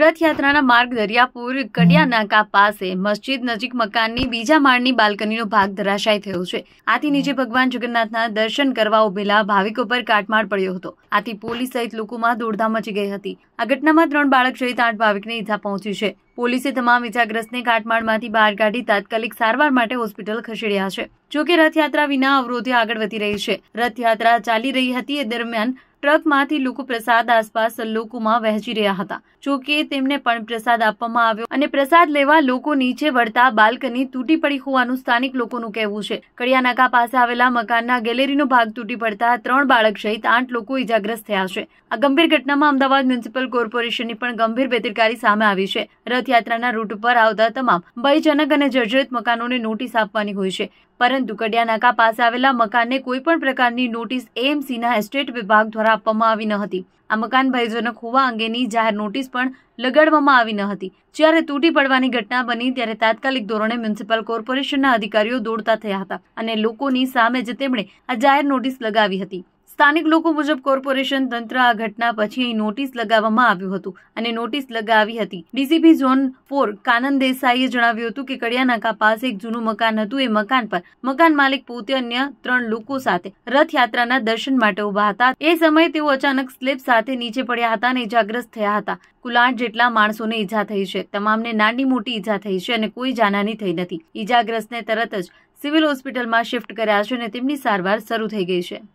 રથયાત્રાના માર્ગ દરિયાપુર કડિયાનાકા પાસે મસ્જિદ નજીક મકાનની બીજા માળની બાલ્કનીનો ભાગ ધરાશાય થયો છે આથી નીચે ભગવાન જગન્નાથના દર્શન કરવા ઉભેલા ભાવિકો પર કાટમાળ પડ્યો હતો આથી પોલીસ સહિત લોકોમાં દોડધામ મચી ગઈ હતી આ ઘટનામાં ત્રણ બાળક સહિત આઠ ભાવિકને ઈજા પહોંચી છે પોલીસે તમામ ઈજાગ્રસ્તને કાટમાળમાંથી બહાર કાઢી તાત્કાલિક સારવાર માટે હોસ્પિટલ ખસેડ્યા છે જોકે રથયાત્રા વિના અવરોધે આગળ વધી રહી છે રથયાત્રા ચાલી રહી હતી એ દરમિયાન ટ્રકમાંથી લોકો પ્રસાદ આસપાસ લોકોમાં વહેંચી રહ્યા હતા જોકે તેમને પણ પ્રસાદ આપવામાં આવ્યો અને પ્રસાદ લેવા લોકો નીચે વળતા બાલ્કની તૂટી પડી હોવાનું સ્થાનિક લોકોનું કહેવું છે કડિયાનાકા પાસે આવેલા મકાનના ગેલેરીનો ભાગ તૂટી પડતા ત્રણ બાળક સહિત આઠ લોકો ઇજાગ્રસ્ત થયા છે આ ગંભીર ઘટનામાં અમદાવાદ મ્યુનિસિપલ કોર્પોરેશનની પણ ગંભીર બેદરકારી સામે આવી છે રથયાત્રાના રૂટ ઉપર આવતા તમામ ભયજનક અને જર્જરિત મકાનોને નોટિસ આપવાની હોય છે પરંતુ કડિયાનાકા પાસે આવેલા મકાનને કોઈ પણ પ્રકારની નોટિસ એએમસીના એસ્ટેટ વિભાગ દ્વારા આપવામાં આવી ન હતી આ મકાન ભાઈજોને ખોવા અંગેની જાહેર નોટિસ પણ લગાડવામાં આવી ન હતી જ્યારે તૂટી પડવાની ઘટના બની ત્યારે તાત્કાલિક ધોરણે મ્યુનિસિપલ કોર્પોરેશનના અધિકારીઓ દોડતા થયા હતા અને લોકોની સામે જ તેમણે આ જાહેર નોટિસ લગાવી હતી સ્થાનિક લોકો મુજબ કોર્પોરેશન તંત્ર આ ઘટના પછી અહીં નોટિસ લગાવવામાં આવ્યું હતું અને નોટિસ લગાવી હતી ડીસીપી ઝોન ફોર કાનંદ દેસાઈએ જણાવ્યું હતું કે કડિયાનાકા પાસે એક જૂનું મકાન હતું એ મકાન પર મકાન માલિક પોતે અન્ય ત્રણ લોકો સાથે રથયાત્રાના દર્શન માટે ઉભા હતા એ સમયે તેઓ અચાનક સ્લેબ સાથે નીચે પડ્યા હતા અને ઇજાગ્રસ્ત થયા હતા કુલ આઠ જેટલા માણસોને ઈજા થઈ છે તમામને નાની મોટી ઈજા થઈ છે અને કોઈ જાનહાની થઈ નથી ઈજાગ્રસ્તને તરત જ સિવિલ હોસ્પિટલમાં શિફ્ટ કર્યા છે અને તેમની સારવાર શરૂ થઈ ગઈ છે